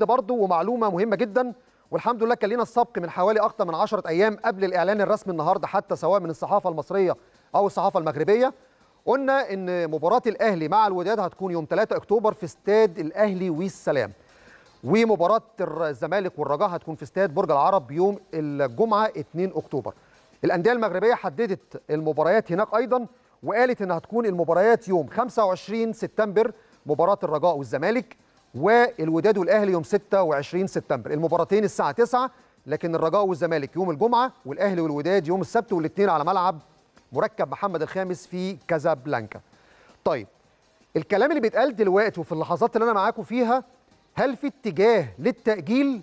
ده برضه ومعلومه مهمه جدا والحمد لله كان لنا السبق من حوالي اكثر من 10 ايام قبل الاعلان الرسمي النهارده حتى سواء من الصحافه المصريه او الصحافه المغربيه قلنا ان مباراه الاهلي مع الوداد هتكون يوم 3 اكتوبر في استاد الاهلي والسلام ومباراه الزمالك والرجاء هتكون في استاد برج العرب يوم الجمعه 2 اكتوبر الانديه المغربيه حددت المباريات هناك ايضا وقالت ان هتكون المباريات يوم 25 سبتمبر مباراه الرجاء والزمالك والوداد والاهلي يوم 26 سبتمبر المباراتين الساعه 9 لكن الرجاء والزمالك يوم الجمعه والاهلي والوداد يوم السبت والاثنين على ملعب مركب محمد الخامس في كازابلانكا طيب الكلام اللي بيتقال دلوقتي وفي اللحظات اللي انا معاكم فيها هل في اتجاه للتاجيل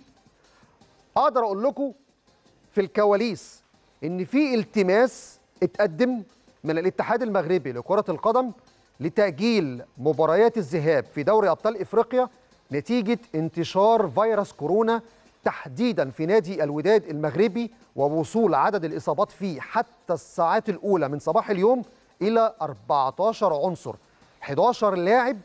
اقدر اقول لكم في الكواليس ان في التماس اتقدم من الاتحاد المغربي لكره القدم لتأجيل مباريات الذهاب في دوري أبطال إفريقيا نتيجة انتشار فيروس كورونا تحديدا في نادي الوداد المغربي ووصول عدد الإصابات فيه حتى الساعات الأولى من صباح اليوم إلى 14 عنصر 11 لاعب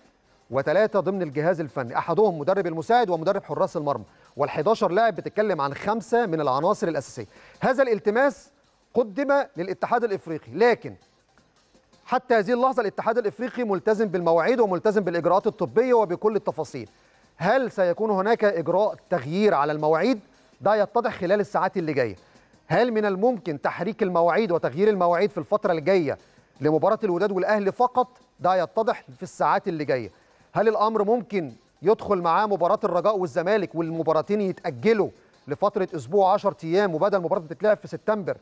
وثلاثة ضمن الجهاز الفني أحدهم مدرب المساعد ومدرب حراس المرمى وال11 لاعب بتتكلم عن خمسة من العناصر الأساسية هذا الالتماس قدم للاتحاد الإفريقي لكن حتى هذه اللحظة الاتحاد الإفريقي ملتزم بالمواعيد وملتزم بالإجراءات الطبية وبكل التفاصيل هل سيكون هناك إجراء تغيير على المواعيد؟ ده يتضح خلال الساعات اللي جاية هل من الممكن تحريك المواعيد وتغيير المواعيد في الفترة الجاية لمباراة الوداد والأهلي فقط؟ ده يتضح في الساعات اللي جاية هل الأمر ممكن يدخل معاه مباراة الرجاء والزمالك والمباراتين يتأجلوا لفترة أسبوع 10 أيام وبدل مباراة تتلعب في سبتمبر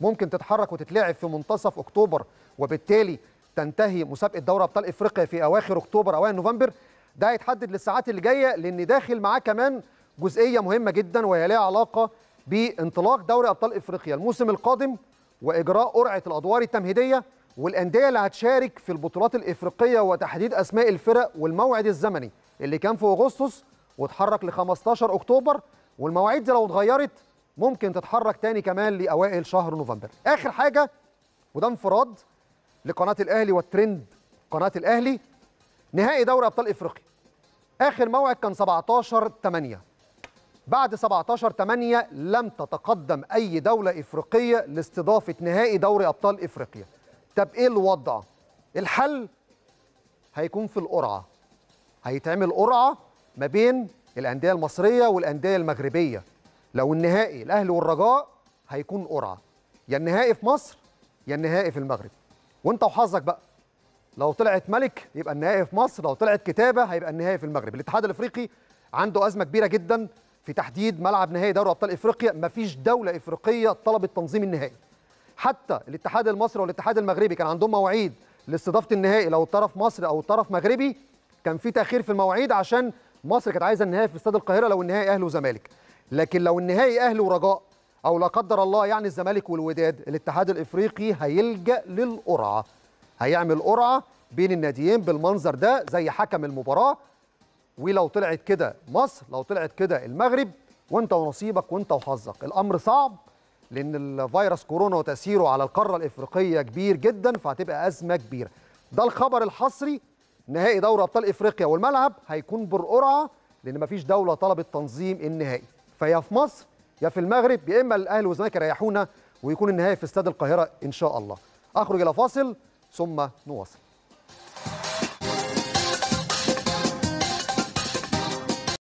ممكن تتحرك وتتلعب في منتصف أكتوبر وبالتالي تنتهي مسابقه دوري ابطال افريقيا في اواخر اكتوبر اوائل نوفمبر ده هيتحدد للساعات اللي جايه لان داخل معاه كمان جزئيه مهمه جدا وهي ليها علاقه بانطلاق دوري ابطال افريقيا الموسم القادم واجراء قرعه الادوار التمهيديه والانديه اللي هتشارك في البطولات الافريقيه وتحديد اسماء الفرق والموعد الزمني اللي كان في اغسطس واتحرك ل 15 اكتوبر والمواعيد دي لو اتغيرت ممكن تتحرك تاني كمان لاوائل شهر نوفمبر اخر حاجه وده انفراد لقناه الاهلي والترند قناه الاهلي نهائي دوري ابطال افريقيا اخر موعد كان 17 8 بعد 17 8 لم تتقدم اي دوله افريقيه لاستضافه نهائي دوري ابطال افريقيا طب ايه الوضع الحل هيكون في القرعه هيتعمل قرعه ما بين الانديه المصريه والانديه المغربيه لو النهائي الاهلي والرجاء هيكون قرعه يا النهائي في مصر يا النهائي في المغرب وانت وحظك بقى لو طلعت ملك يبقى النهائي في مصر لو طلعت كتابه هيبقى النهائي في المغرب الاتحاد الافريقي عنده ازمه كبيره جدا في تحديد ملعب نهائي دوري ابطال افريقيا مفيش دوله افريقيه طلبت تنظيم النهائي حتى الاتحاد المصري والاتحاد المغربي كان عندهم مواعيد لاستضافه النهائي لو الطرف مصري او الطرف مغربي كان في تاخير في المواعيد عشان مصر كانت عايزه النهائي في استاد القاهره لو النهائي اهلي وزمالك لكن لو النهائي اهلي ورجاء او لا قدر الله يعني الزمالك والوداد الاتحاد الافريقي هيلجا للقرعه هيعمل قرعه بين الناديين بالمنظر ده زي حكم المباراه ولو طلعت كده مصر لو طلعت كده المغرب وانت ونصيبك وانت وحظك الامر صعب لان الفيروس كورونا وتاثيره على القاره الافريقيه كبير جدا فهتبقى ازمه كبيره ده الخبر الحصري نهائي دوري ابطال افريقيا والملعب هيكون بالقرعه لان مفيش دوله طلبت تنظيم النهائي فيا في مصر يا في المغرب يا اما الاهلي والزمالك يريحونا ويكون النهائي في استاد القاهره ان شاء الله اخرج الى فاصل ثم نواصل